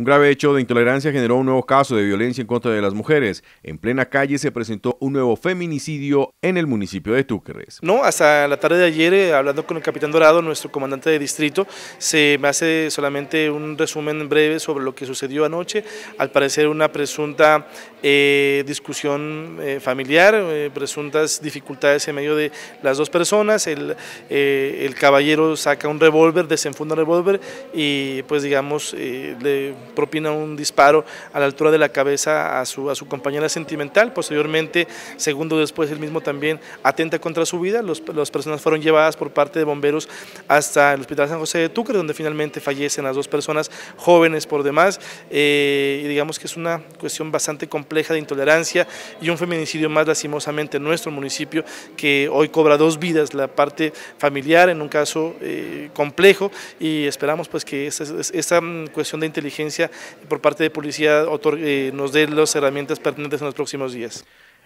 Un grave hecho de intolerancia generó un nuevo caso de violencia en contra de las mujeres. En plena calle se presentó un nuevo feminicidio en el municipio de Túquerres. No, hasta la tarde de ayer, eh, hablando con el capitán Dorado, nuestro comandante de distrito, se me hace solamente un resumen breve sobre lo que sucedió anoche. Al parecer una presunta eh, discusión eh, familiar, presuntas dificultades en medio de las dos personas. El, caballero saca un revólver, desenfunda el revólver y pues digamos le propina un disparo a la altura de la cabeza a su, a su compañera sentimental. Posteriormente, segundo después, el mismo también también atenta contra su vida. Los, las personas fueron llevadas por parte de bomberos hasta el Hospital San José de Tucre, donde finalmente fallecen las dos personas jóvenes por demás. Eh, y digamos que es una cuestión bastante compleja de intolerancia y un feminicidio más lastimosamente en nuestro municipio que hoy cobra dos vidas, la parte familiar en un caso eh, complejo y esperamos pues que esta, esta, cuestión de inteligencia por parte de policía eh, nos dé las herramientas pertinentes en los próximos días.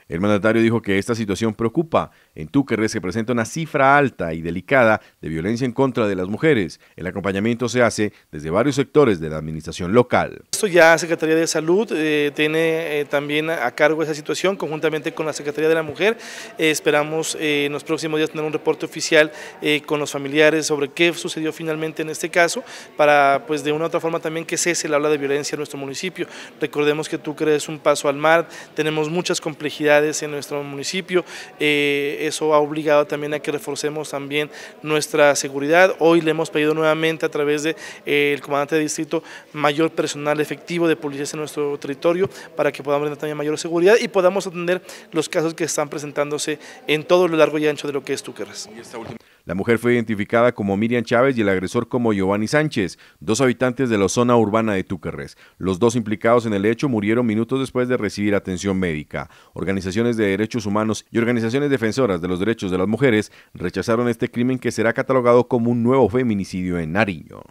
El mandatario dijo que esta situación preocupa. En Túquerres se presenta una cifra alta y delicada de violencia en contra de las mujeres. El acompañamiento se hace desde varios sectores de la administración local. Esto ya Secretaría de Salud eh, tiene eh, también a cargo esa situación conjuntamente con la Secretaría de la Mujer. Eh, esperamos en los próximos días tener un reporte oficial con los familiares sobre qué sucedió finalmente en este caso para pues de una u otra forma también que cese la habla de violencia en nuestro municipio. Recordemos que Túquerres es un paso al mar, tenemos muchas complejidades en nuestro municipio. Eh, eso ha obligado también a que reforcemos también nuestra seguridad. Hoy le hemos pedido nuevamente a través del eh, comandante de distrito mayor personal efectivo de policías en nuestro territorio para que podamos tener también mayor seguridad y podamos atender los casos que están presentándose en todo lo largo y ancho de lo que es última la mujer fue identificada como Miriam Chávez y el agresor como Giovanni Sánchez, dos habitantes de la zona urbana de Túquerres. Los dos implicados en el hecho murieron minutos después de recibir atención médica. Organizaciones de derechos humanos y organizaciones defensoras de los derechos de las mujeres rechazaron este crimen que será catalogado como un nuevo feminicidio en Nariño.